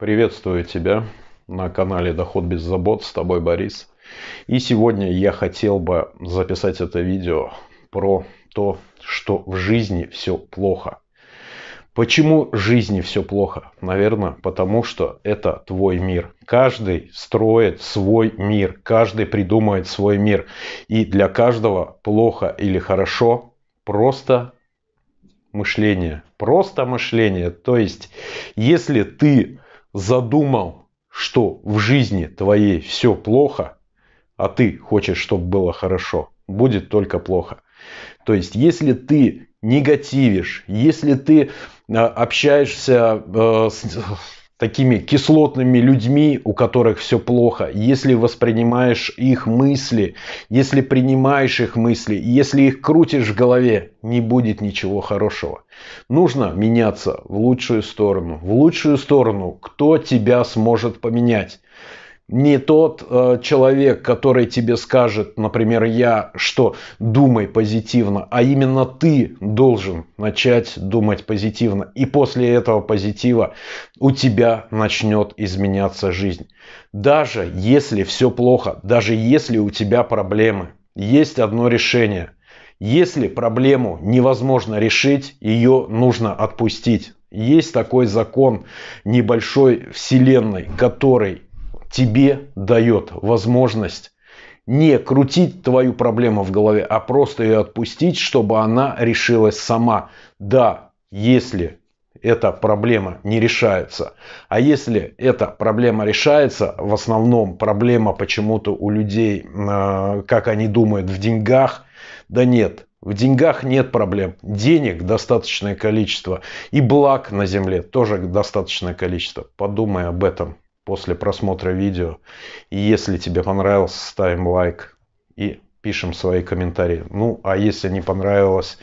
Приветствую тебя на канале Доход без забот. С тобой Борис. И сегодня я хотел бы записать это видео про то, что в жизни все плохо. Почему в жизни все плохо? Наверное, потому что это твой мир. Каждый строит свой мир, каждый придумает свой мир. И для каждого плохо или хорошо просто мышление. Просто мышление. То есть, если ты задумал, что в жизни твоей все плохо, а ты хочешь, чтобы было хорошо, будет только плохо. То есть, если ты негативишь, если ты а, общаешься э, с, такими кислотными людьми, у которых все плохо, если воспринимаешь их мысли, если принимаешь их мысли, если их крутишь в голове, не будет ничего хорошего. Нужно меняться в лучшую сторону. В лучшую сторону, кто тебя сможет поменять не тот э, человек, который тебе скажет, например, я, что думай позитивно, а именно ты должен начать думать позитивно. И после этого позитива у тебя начнет изменяться жизнь. Даже если все плохо, даже если у тебя проблемы, есть одно решение. Если проблему невозможно решить, ее нужно отпустить. Есть такой закон небольшой вселенной, который тебе дает возможность не крутить твою проблему в голове, а просто ее отпустить, чтобы она решилась сама. Да, если эта проблема не решается. А если эта проблема решается, в основном проблема почему-то у людей, а, как они думают, в деньгах. Да нет, в деньгах нет проблем. Денег достаточное количество. И благ на земле тоже достаточное количество. Подумай об этом после просмотра видео. И если тебе понравилось, ставим лайк и пишем свои комментарии. Ну, а если не понравилось,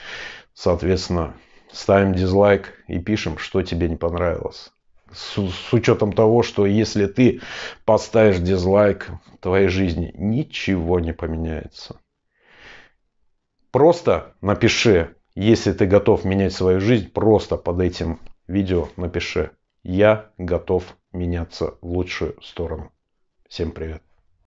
соответственно, ставим дизлайк и пишем, что тебе не понравилось. С, с учетом того, что если ты поставишь дизлайк твоей жизни, ничего не поменяется. Просто напиши, если ты готов менять свою жизнь, просто под этим видео напиши я готов меняться в лучшую сторону. Всем привет.